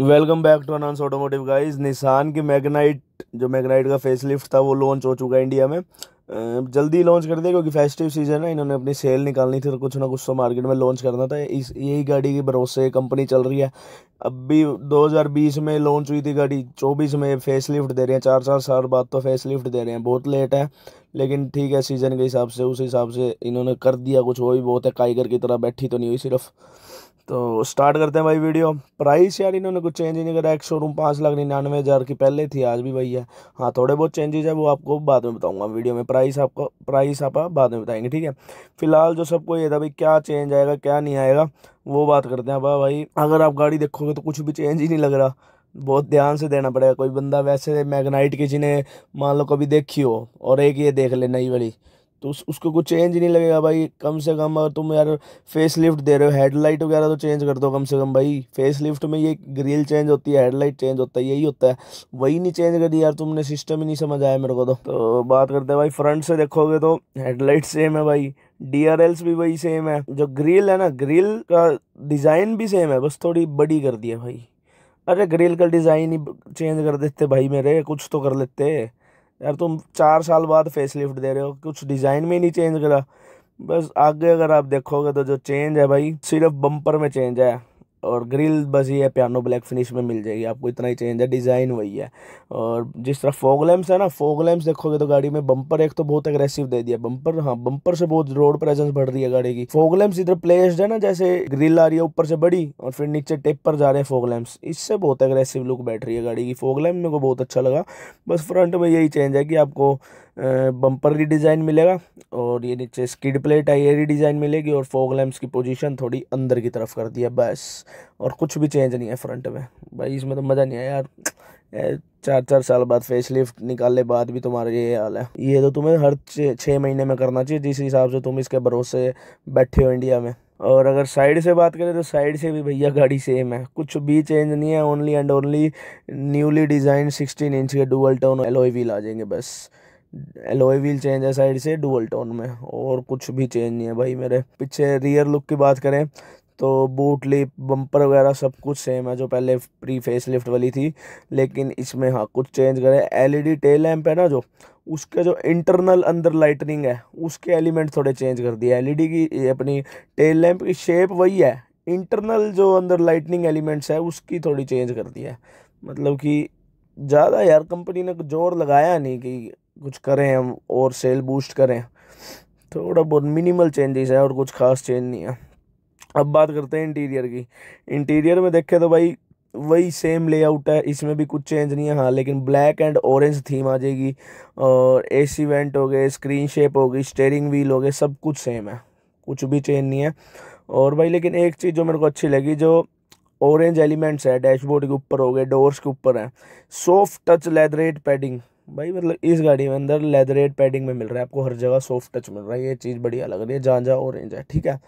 welcome back to announce automotive guys Nissan की Magnite जो Magnite का फेसलिफ्ट था वो लॉन्च हो चुका है इंडिया में जल्दी लॉन्च कर दिया क्योंकि फेस्टिव सीजन है इन्होंने अपनी सेल निकालनी थी तो कुछ ना कुछ तो मार्केट में लॉन्च करना था इस यही गाड़ी के भरोसे कंपनी चल रही है अब भी 2020 में लॉन्च हुई थी गाड़ी 24 में फेस दे रहे हैं चार चार साल बाद तो फेस दे रहे हैं बहुत लेट है लेकिन ठीक है सीज़न के हिसाब से उस हिसाब से इन्होंने कर दिया कुछ वो भी बहुत है काइगर की तरह बैठी तो नहीं हुई सिर्फ तो स्टार्ट करते हैं भाई वीडियो प्राइस यार इन्होंने कुछ चेंज ही नहीं करा एक शोरूम पाँच लाख निन्यानवे हज़ार की पहले थी आज भी भैया है हाँ थोड़े बहुत चेंजेज है वो आपको बाद में बताऊंगा वीडियो में प्राइस आपको प्राइस आप बाद में बताएंगे ठीक है फिलहाल जो सबको ये था भाई क्या चेंज आएगा क्या नहीं आएगा वो बात करते हैं अब भाई अगर आप गाड़ी देखोगे तो कुछ भी चेंज ही नहीं लग रहा बहुत ध्यान से देना पड़ेगा कोई बंदा वैसे मैगनाइट किसी ने मान लो कभी देखी हो और एक ये देख ले नई वाली तो उस, उसको कुछ चेंज नहीं लगेगा भाई कम से कम अगर तुम यार फेस लिफ्ट दे रहे हो हेडलाइट वगैरह तो चेंज कर दो कम से कम भाई फेस लिफ्ट में ये ग्रिल चेंज होती है हेडलाइट चेंज होता है यही होता है वही नहीं चेंज करी यार तुमने सिस्टम ही नहीं समझ आया मेरे को तो, तो बात करते हैं भाई फ्रंट से देखोगे तो हेडलाइट सेम है भाई डी आर एल्स भी वही सेम है जो ग्रिल है ना ग्रिल का डिज़ाइन भी सेम है बस थोड़ी बड़ी कर दी है भाई अरे ग्रिल का डिज़ाइन ही चेंज कर देते भाई मेरे कुछ तो कर लेते यार तुम चार साल बाद फेस लिफ्ट दे रहे हो कुछ डिज़ाइन में ही नहीं चेंज करा बस आगे अगर आप देखोगे तो जो चेंज है भाई सिर्फ बम्पर में चेंज है और ग्रिल बस ये पियानो ब्लैक फिनिश में मिल जाएगी आपको इतना ही चेंज है डिज़ाइन वही है और जिस तरह फोग लैम्प्स है ना फोग लैम्प्स देखोगे तो गाड़ी में बम्पर एक तो बहुत एग्रेसिव दे दिया बम्पर हाँ बम्पर से बहुत रोड प्रेजेंस बढ़ रही है गाड़ी की फोग लैम्प्स इधर प्लेस्ड है ना जैसे ग्रिल आ रही है ऊपर से बड़ी और फिर नीचे टेप पर जा रहे हैं फोग लैम्प्स इससे बहुत एग्रेसिव लुक बैठ रही है गाड़ी की फोग लैम्प मेरे को बहुत अच्छा लगा बस फ्रंट में यही चेंज है कि आपको बम्पर की डिज़ाइन मिलेगा और ये नीचे स्किड प्लेट है ये डिज़ाइन मिलेगी और फोग लैम्प्स की पोजिशन थोड़ी अंदर की तरफ कर दिया बस और कुछ भी चेंज नहीं है फ्रंट में भाई इसमें तो मज़ा नहीं आया यार चार चार साल बाद फेस लिफ्ट निकालने बाद भी तुम्हारा ये हाल है ये तो तुम्हें हर छः महीने में करना चाहिए जिस हिसाब से तुम इसके भरोसे बैठे हो इंडिया में और अगर साइड से बात करें तो साइड से भी भैया गाड़ी सेम है कुछ भी चेंज नहीं है only and only newly design sixteen inch के डुअल टोन एलोई व्हील आ जाएंगे बस एलोई व्हील चेंज है साइड से डुअल टोन में और कुछ भी चेंज नहीं है भाई मेरे पीछे रियर लुक की बात करें तो बूट लिप बम्पर वगैरह सब कुछ सेम है जो पहले प्री फेस लिफ्ट वाली थी लेकिन इसमें हाँ कुछ चेंज करें एलईडी टेल लैम्प है ना जो उसके जो इंटरनल अंदर लाइटनिंग है उसके एलिमेंट थोड़े चेंज कर दिए एलईडी e की अपनी टेल लैम्प की शेप वही है इंटरनल जो अंदर लाइटनिंग एलिमेंट्स है उसकी थोड़ी चेंज कर दी है मतलब कि ज़्यादा यार कंपनी ने जोर लगाया नहीं कि कुछ करें हम और सेल बूस्ट करें थोड़ा बहुत मिनिमल चेंजेस है और कुछ खास चेंज नहीं है अब बात करते हैं इंटीरियर की इंटीरियर में देखें तो भाई वही सेम लेआउट है इसमें भी कुछ चेंज नहीं है हाँ लेकिन ब्लैक एंड ऑरेंज थीम आ जाएगी और एसी वेंट हो गए स्क्रीन शेप हो गई स्टेयरिंग व्हील हो गए सब कुछ सेम है कुछ भी चेंज नहीं है और भाई लेकिन एक चीज़ जो मेरे को अच्छी लगी जो ऑरेंज एलिमेंट्स है डैशबोर्ड के ऊपर हो गए डोर्स के ऊपर है सॉफ्ट टच लेदरेट पैडिंग भाई मतलब इस गाड़ी में अंदर लेदरेट पैडिंग में मिल रहा है आपको हर जगह सॉफ्ट टच मिल रहा है ये चीज़ बढ़िया लग रही है जहाँ जहाँ ऑरेंज है ठीक है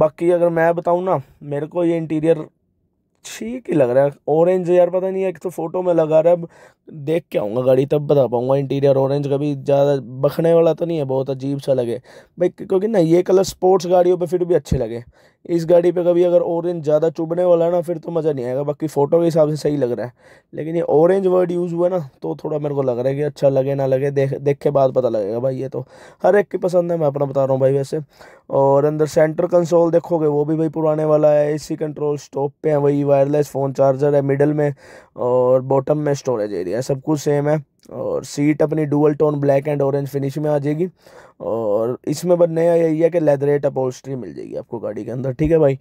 बाकी अगर मैं बताऊँ ना मेरे को ये इंटीरियर ठीक ही लग रहा है ऑरेंज यार पता नहीं है एक तो फोटो में लगा रहा है देख के आऊँगा गाड़ी तब बता पाऊँगा इंटीरियर ऑरेंज कभी ज़्यादा बखने वाला तो नहीं है बहुत अजीब सा लगे भाई क्योंकि ना ये कलर स्पोर्ट्स गाड़ियों पे फिर भी अच्छे लगे इस गाड़ी पे कभी अगर ऑरेंज ज़्यादा चुभने वाला है ना फिर तो मज़ा नहीं आएगा बाकी फ़ोटो के हिसाब से सही लग रहा है लेकिन ये ऑरेंज वर्ड यूज़ हुआ ना तो थोड़ा मेरे को लग रहा है कि अच्छा लगे ना लगे देख देख के बाद पता लगेगा भाई ये तो हर एक की पसंद है मैं अपना बता रहा हूँ भाई वैसे और अंदर सेंटर कंसोल देखोगे वो भी भाई पुराने वाला है ए कंट्रोल स्टॉप पे है वही वायरलेस फ़ोन चार्जर है मिडल में और बॉटम में स्टोरेज एरिया सब कुछ सेम है और सीट अपनी dual tone black and orange finish में आ जाएगी और इसमें बस नया यही है कि लेदरेट अपोस्ट्री मिल जाएगी आपको गाड़ी के अंदर ठीक है भाई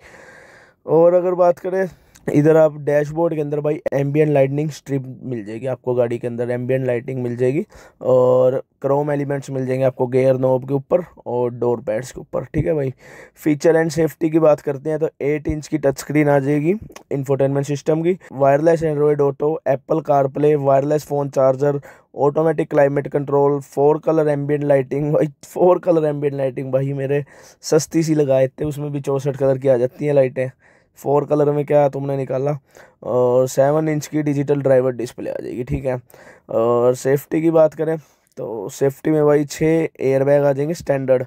और अगर बात करें इधर आप डैशबोर्ड के अंदर भाई एम्बियन लाइटनिंग स्ट्रिप मिल जाएगी आपको गाड़ी के अंदर एम्बियन लाइटिंग मिल जाएगी और क्रोम एलिमेंट्स मिल जाएंगे आपको गेयर नोब के ऊपर और डोर पैड्स के ऊपर ठीक है भाई फीचर एंड सेफ्टी की बात करते हैं तो एट इंच की टच स्क्रीन आ जाएगी इंफोटेनमेंट सिस्टम की wireless Android auto Apple CarPlay wireless phone charger automatic climate control four colour ambient lighting भाई फोर कलर एम्बियन लाइटिंग भाई मेरे सस्ती सी लगाए थे उसमें भी चौंसठ कलर की आ जाती हैं लाइटें फोर कलर में क्या है तुमने निकाला और सेवन इंच की डिजिटल ड्राइवर डिस्प्ले आ जाएगी ठीक है और सेफ्टी की बात करें तो सेफ्टी में भाई छः एयरबैग आ जाएंगे स्टैंडर्ड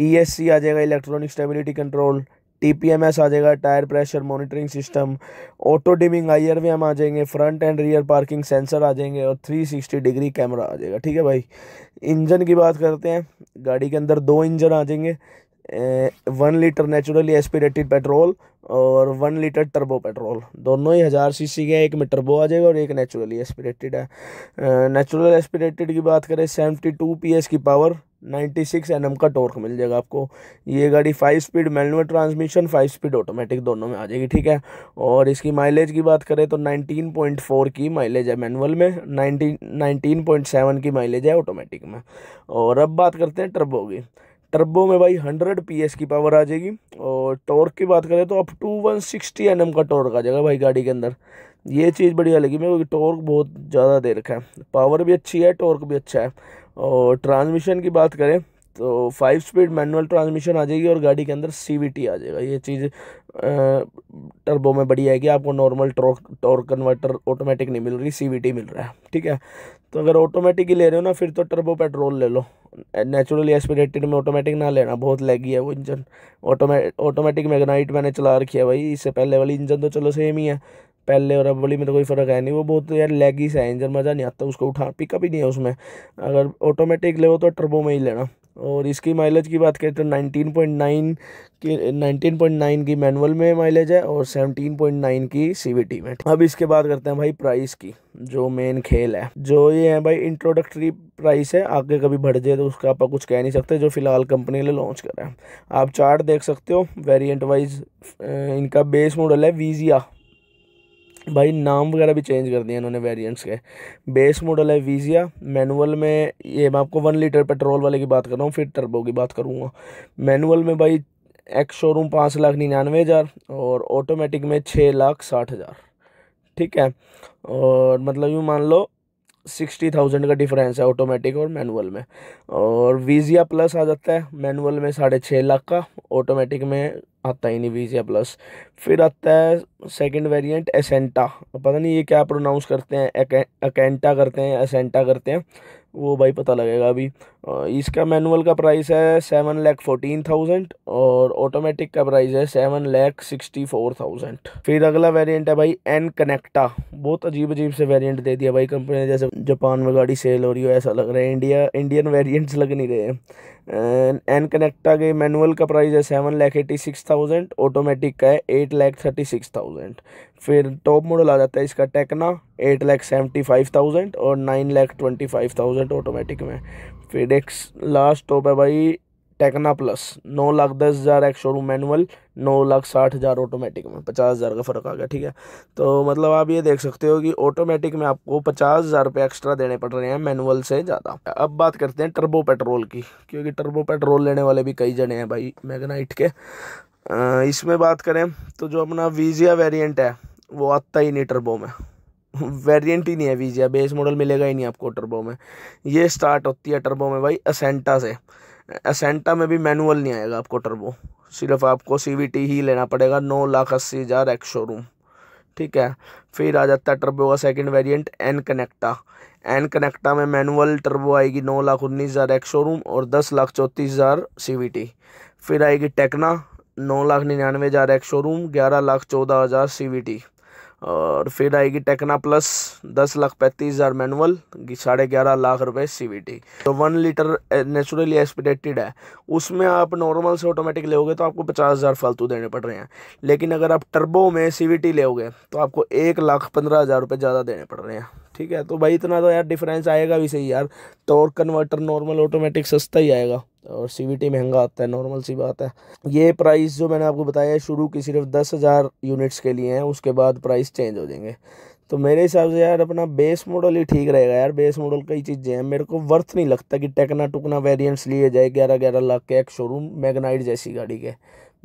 ईएससी e आ जाएगा इलेक्ट्रॉनिक स्टेबिलिटी कंट्रोल टीपीएमएस आ जाएगा tyre pressure monitoring system auto dimming I V आ जाएंगे front and rear parking sensor आ जाएंगे और 360 डिग्री कैमरा आ जाएगा ठीक है भाई इंजन की बात करते हैं गाड़ी के अंदर दो इंजन आ जाएंगे one litre naturally aspirated petrol और वन लीटर टर्बो पेट्रोल दोनों ही हज़ार सी सी के एक में टर्बो आ जाएगा और एक नेचुरली एस्पिरेटेड है नेचुरल एस्पिरेटेड की बात करें सेवेंटी टू पी एस की power ninety six N M का टॉर्क मिल जाएगा आपको ये गाड़ी five speed manual transmission five speed automatic दोनों में आ जाएगी ठीक है और इसकी माइलेज की बात करें तो नाइनटीन पॉइंट फोर की माइलेज है मैनुअल में नाइनटीन नाइनटीन पॉइंट सेवन की माइलेज है ऑटोमेटिक में और अब बात करते हैं टर्बो की टर्बो में भाई 100 पीएस की पावर आ जाएगी और टॉर्क की बात करें तो अप टू 160 सिक्सटी एन का टॉर्क आ जाएगा भाई गाड़ी के अंदर ये चीज़ बढ़िया लगी मेरे को टॉर्क बहुत ज़्यादा दे रखा है पावर भी अच्छी है टॉर्क भी अच्छा है और ट्रांसमिशन की बात करें तो फाइव स्पीड मैनुअल ट्रांसमिशन आ जाएगी और गाड़ी के अंदर सीवीटी आ जाएगा ये चीज़ टर्बो में बढ़िया है कि आपको normal torque torque converter automatic नहीं मिल रही सीवीटी मिल रहा है ठीक है तो अगर ऑटोमेटिक ही ले रहे हो ना फिर तो टर्बो पेट्रोल ले लो नेचुरली एस्पिरेटेड में ऑटोमेटिक ना लेना बहुत लैगी है वो इंजन ऑटोमे ऑटोमेटिक मैगनाइट मैंने चला रखी है भाई इससे पहले वाली इंजन तो चलो सेम ही है पहले और अब वाली में तो कोई फ़र्क है नहीं वो बहुत यार लेगी सा है इंजन मज़ा नहीं आता उसको उठा पिकअप ही नहीं है उसमें अगर ऑटोमेटिक ले तो टर्बो में ही लेना और इसकी माइलेज की बात करें तो 19.9 की 19.9 की मैनुअल में माइलेज है और 17.9 की सीवीटी में अब इसके बाद करते हैं भाई प्राइस की जो मेन खेल है जो ये है भाई इंट्रोडक्टरी प्राइस है आगे कभी बढ़ जाए तो उसका आप कुछ कह नहीं सकते जो फिलहाल कंपनी ने लॉन्च करा है आप चार्ट देख सकते हो वेरियंट वाइज इनका बेस मॉडल है वीजिया भाई नाम वगैरह भी चेंज कर दिए इन्होंने वेरिएंट्स के बेस मॉडल है वीजिया मैनुअल में ये मैं आपको वन लीटर पेट्रोल वाले की बात कर रहा हूँ फिर टर्बो की बात करूँगा मैनुअल में भाई एक्स शोरूम पाँच लाख निन्यानवे हज़ार और ऑटोमेटिक में छः लाख साठ हज़ार ठीक है और मतलब यूँ मान लो सिक्सटी थाउजेंड का डिफरेंस है ऑटोमेटिक और मैनुअल में और वीजिया प्लस आ जाता है मैनुअल में साढ़े छः लाख का ऑटोमेटिक में आता ही नहीं वीजिया प्लस फिर आता है सेकंड वेरिएंट एसेंटा पता नहीं ये क्या प्रोनाउंस करते हैं अकेंटा करते हैं एसेंटा करते हैं वो भाई पता लगेगा अभी इसका मैनुअल का प्राइस है सेवन लैख फोर्टीन थाउजेंड और ऑटोमेटिक का प्राइस है seven lakh sixty four thousand फिर अगला वेरिएंट है भाई एन कनेक्टा बहुत अजीब अजीब से वेरिएंट दे दिया भाई कंपनी ने जैसे जापान में गाड़ी सेल हो रही हो ऐसा लग रहा है इंडिया इंडियन वेरियंट्स लग नहीं रहे हैं एन कनेक्टा के मैनुअल का प्राइस है seven lakh eighty six thousand automatic का है eight lakh thirty six thousand फिर टॉप मॉडल आ जाता है इसका Tekna eight lakh seventy five thousand और nine lakh twenty five thousand automatic में फिर एक लास्ट टॉप है भाई टेक्ना प्लस नौ लाख दस हज़ार एक शोरूम मैनुअल नौ लाख साठ हज़ार ऑटोमेटिक में पचास हज़ार का फ़र्क आ गया ठीक है तो मतलब आप ये देख सकते हो कि ऑटोमेटिक में आपको पचास हज़ार रुपये एक्स्ट्रा देने पड़ रहे हैं मैनुअल से ज़्यादा अब बात करते हैं टर्बो पेट्रोल की क्योंकि टर्बो पेट्रोल लेने वाले भी कई जने हैं भाई मैगनाइट के इसमें बात करें तो जो अपना वीजिया वेरियंट है वो आता ही नहीं टर्बो में वेरियंट ही नहीं है वीजिया बेस मॉडल मिलेगा ही नहीं आपको टर्बो में ये स्टार्ट होती है टर्बो में भाई असेंटा से असेंटा में भी मैनुअल नहीं आएगा आपको टर्बो सिर्फ आपको सी ही लेना पड़ेगा नौ लाख अस्सी हज़ार एक्स शोरूम ठीक है फिर आ जाता है टर्बो का second variant N Connecta N Connecta में मैनुअल टर्बो आएगी नौ लाख उन्नीस हज़ार एक्स शोरूम और दस लाख चौंतीस हज़ार सी फिर आएगी टेक्ना नौ लाख निन्यानवे हज़ार एक्स शोरूम ग्यारह लाख चौदह हज़ार सी और फिर आएगी टेक्ना प्लस दस लाख पैंतीस हज़ार मैनुअल साढ़े ग्यारह लाख रुपए सीवीटी तो वन लीटर नेचुरली एस्पिरेटेड है उसमें आप नॉर्मल से ऑटोमेटिक लेोगे तो आपको पचास हज़ार फालतू देने पड़ रहे हैं लेकिन अगर आप टर्बो में सीवीटी लेोगे तो आपको एक लाख पंद्रह हज़ार रुपये ज़्यादा देने पड़ रहे हैं ठीक है तो भाई इतना तो यार डिफरेंस आएगा भी सही यार टॉर्क कन्वर्टर नॉर्मल ऑटोमेटिक सस्ता ही आएगा और सी महंगा आता है नॉर्मल सी बात है ये प्राइस जो मैंने आपको बताया शुरू की सिर्फ दस हज़ार यूनिट्स के लिए हैं उसके बाद प्राइस चेंज हो जाएंगे तो मेरे हिसाब से यार अपना बेस मॉडल ही ठीक रहेगा यार बेस मॉडल कई चीज़ें हैं मेरे को वर्थ नहीं लगता कि टेकना टुकना वेरियंट्स लिए जाए ग्यारह ग्यारह लाख के एक शोरूम मैगनाइट जैसी गाड़ी के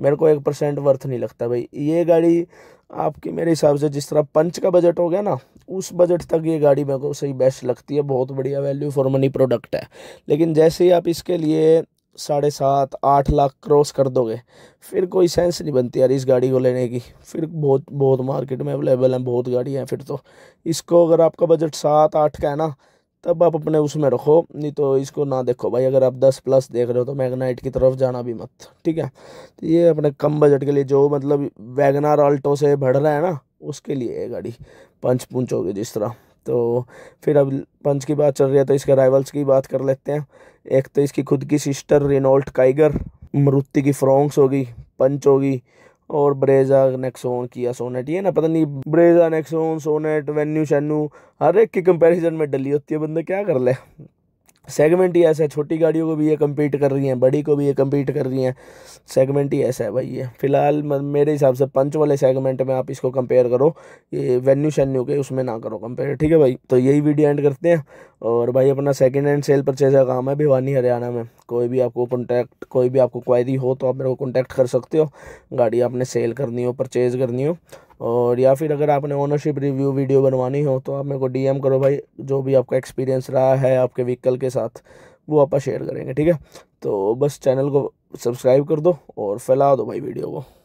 मेरे को एक परसेंट वर्थ नहीं लगता भाई ये गाड़ी आपकी मेरे हिसाब से जिस तरह पंच का बजट हो गया ना उस बजट तक ये गाड़ी मेरे को सही बेस्ट लगती है बहुत बढ़िया वैल्यू फॉर मनी प्रोडक्ट है लेकिन जैसे ही आप इसके लिए साढ़े सात आठ लाख क्रॉस कर दोगे फिर कोई सेंस नहीं बनती यार इस गाड़ी को लेने की फिर बहुत बहुत मार्केट में अवेलेबल हैं बहुत गाड़ियाँ हैं फिर तो इसको अगर आपका बजट सात आठ का है ना तब आप अपने उसमें रखो नहीं तो इसको ना देखो भाई अगर आप दस प्लस देख रहे हो तो मैगनाइट की तरफ जाना भी मत ठीक है तो ये अपने कम बजट के लिए जो मतलब वैगनार आल्टो से बढ़ रहा है ना उसके लिए है गाड़ी पंच पुंच होगी जिस तरह तो फिर अब पंच की बात चल रही है तो इसके राइवल्स की बात कर लेते हैं एक तो इसकी खुद की सिस्टर रिनोल्ट काइगर मरुति की फ्रोंक्स होगी पंच होगी और ब्रेजा नेक्सोन किया सोनेट ये ना पता नहीं ब्रेजा नेक्सोन सोनेट वेन्यू शेन्यू हर एक के कंपैरिजन में डली होती है बंदा क्या कर ले सेगमेंट ही ऐसा है छोटी गाड़ियों को भी ये कम्पीट कर रही हैं बड़ी को भी ये कम्पीट कर रही हैं सेगमेंट ही ऐसा है भाई ये फ़िलहाल मेरे हिसाब से पंच वाले सेगमेंट में आप इसको कंपेयर करो ये वेन्यू शेन्यू के उसमें ना करो कंपेयर ठीक है भाई तो यही वीडियो एंड करते हैं और भाई अपना सेकेंड हैंड सेल परचेज का काम है भिवानी हरियाणा में कोई भी आपको कॉन्टैक्ट कोई भी आपको क्वायरी हो तो आप मेरे को कॉन्टैक्ट कर सकते हो गाड़ी आपने सेल करनी हो परचेज़ करनी हो और या फिर अगर आपने ओनरशिप रिव्यू वीडियो बनवानी हो तो आप मेरे को डीएम करो भाई जो भी आपका एक्सपीरियंस रहा है आपके व्हीकल के साथ वो आप शेयर करेंगे ठीक है तो बस चैनल को सब्सक्राइब कर दो और फैला दो भाई वीडियो को